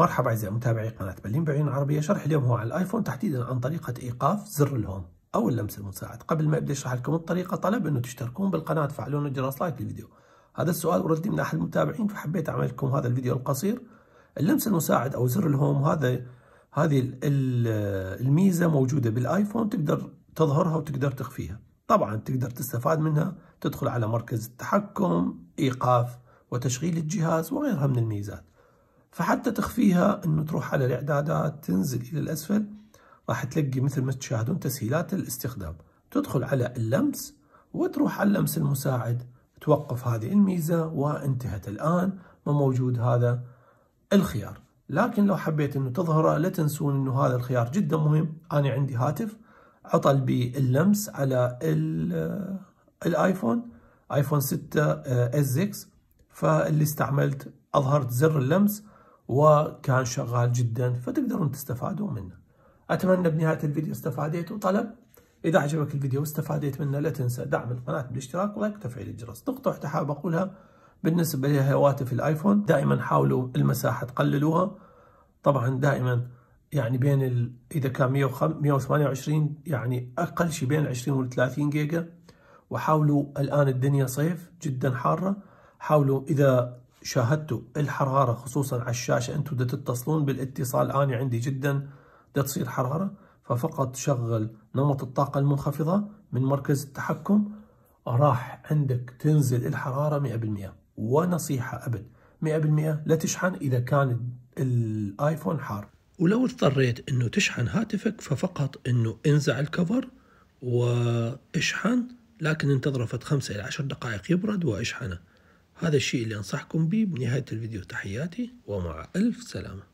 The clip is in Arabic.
مرحبا أعزائي متابعي قناة بلين بعيون عربية شرح اليوم هو على الآيفون تحديدا عن طريقة إيقاف زر الهوم أو اللمس المساعد قبل ما أبدأ أشرح لكم الطريقة طلب أنه تشتركون بالقناة وتفعلون جرس لايك للفيديو هذا السؤال وردي من أحد المتابعين فحبيت أعمل لكم هذا الفيديو القصير اللمس المساعد أو زر الهوم هذا هذه الميزة موجودة بالآيفون تقدر تظهرها وتقدر تخفيها طبعا تقدر تستفاد منها تدخل على مركز التحكم إيقاف وتشغيل الجهاز وغيرها من الميزات فحتى تخفيها انه تروح على الاعدادات تنزل الى الاسفل راح تلقي مثل ما تشاهدون تسهيلات الاستخدام تدخل على اللمس وتروح على اللمس المساعد توقف هذه الميزة وانتهت الآن ما موجود هذا الخيار لكن لو حبيت انه تظهره لا تنسون انه هذا الخيار جدا مهم انا عندي هاتف عطل باللمس على الايفون ايفون 6 آه، اس 6 فاللي استعملت اظهرت زر اللمس وكان شغال جدا فتقدرون تستفادوا منه أتمنى بنهاية الفيديو استفاديتوا طلب إذا عجبك الفيديو واستفاديت منه لا تنسى دعم القناة بالاشتراك ولايك وتفعيل الجرس نقطة واحدة حاب أقولها بالنسبة لهواتف الآيفون دائما حاولوا المساحة تقللوها طبعا دائما يعني بين ال... إذا كان 128 يعني أقل شيء بين 20 و 30 جيجا وحاولوا الآن الدنيا صيف جدا حارة حاولوا إذا شاهدتوا الحرارة خصوصا على الشاشة انتم بدها تتصلون بالاتصال أنا عندي جدا بدها تصير حرارة ففقط شغل نمط الطاقة المنخفضة من مركز التحكم راح عندك تنزل الحرارة 100% ونصيحة أبد 100% لا تشحن إذا كان الآيفون حار ولو اضطريت أنه تشحن هاتفك ففقط أنه انزع الكفر واشحن لكن انتظره فت 5 إلى 10 دقائق يبرد واشحنه هذا الشيء اللي أنصحكم به بنهاية الفيديو تحياتي ومع ألف سلامة